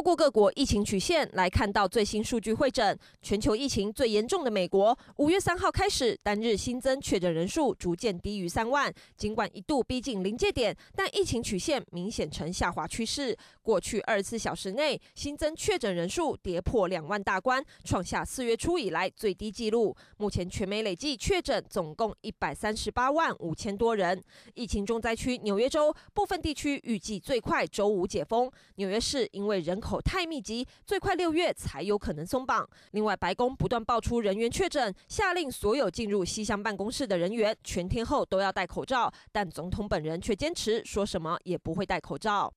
透过各国疫情曲线来看到最新数据会诊，全球疫情最严重的美国，五月三号开始单日新增确诊人数逐渐低于三万，尽管一度逼近临界点，但疫情曲线明显呈下滑趋势。过去二十四小时内新增确诊人数跌破两万大关，创下四月初以来最低纪录。目前全美累计确诊总共一百三十八万五千多人。疫情重灾区纽约州部分地区预计最快周五解封，纽约市因为人口。口太密集，最快六月才有可能松绑。另外，白宫不断爆出人员确诊，下令所有进入西厢办公室的人员全天候都要戴口罩，但总统本人却坚持说什么也不会戴口罩。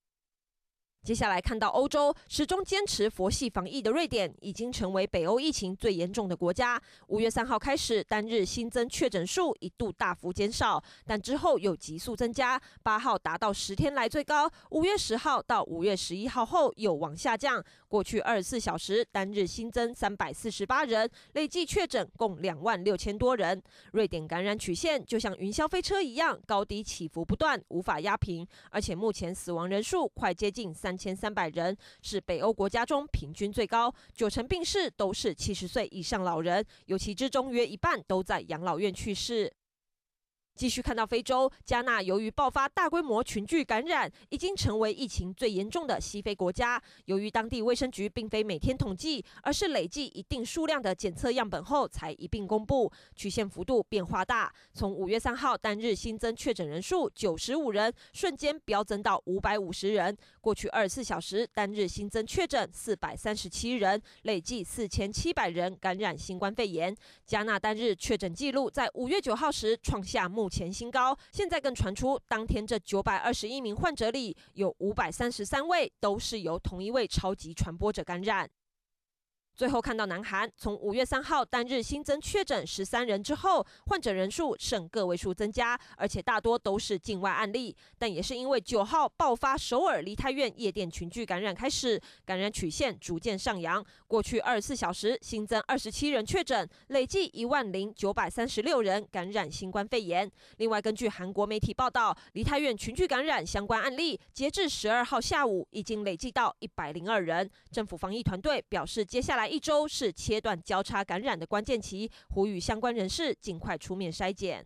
接下来看到，欧洲始终坚持佛系防疫的瑞典，已经成为北欧疫情最严重的国家。五月三号开始，单日新增确诊数一度大幅减少，但之后又急速增加，八号达到十天来最高。五月十号到五月十一号后又往下降。过去二十四小时单日新增三百四十八人，累计确诊共两万六千多人。瑞典感染曲线就像云霄飞车一样，高低起伏不断，无法压平。而且目前死亡人数快接近三。千三百人是北欧国家中平均最高，九成病逝都是七十岁以上老人，尤其之中约一半都在养老院去世。继续看到非洲，加纳由于爆发大规模群聚感染，已经成为疫情最严重的西非国家。由于当地卫生局并非每天统计，而是累计一定数量的检测样本后才一并公布，曲线幅度变化大。从五月三号单日新增确诊人数九十五人，瞬间飙增到五百五十人。过去二十四小时单日新增确诊四百三十七人，累计四千七百人感染新冠肺炎。加纳单日确诊记录在五月九号时创下目。目前新高，现在更传出，当天这九百二十一名患者里，有五百三十三位都是由同一位超级传播者感染。最后看到南韩从五月三号单日新增确诊十三人之后，患者人数剩个位数增加，而且大多都是境外案例。但也是因为九号爆发首尔梨泰院夜店群聚感染开始，感染曲线逐渐上扬。过去二十四小时新增二十七人确诊，累计一万零九百三十六人感染新冠肺炎。另外，根据韩国媒体报道，梨泰院群聚感染相关案例截至十二号下午已经累计到一百零二人。政府防疫团队表示，接下来。一周是切断交叉感染的关键期，呼吁相关人士尽快出面筛检。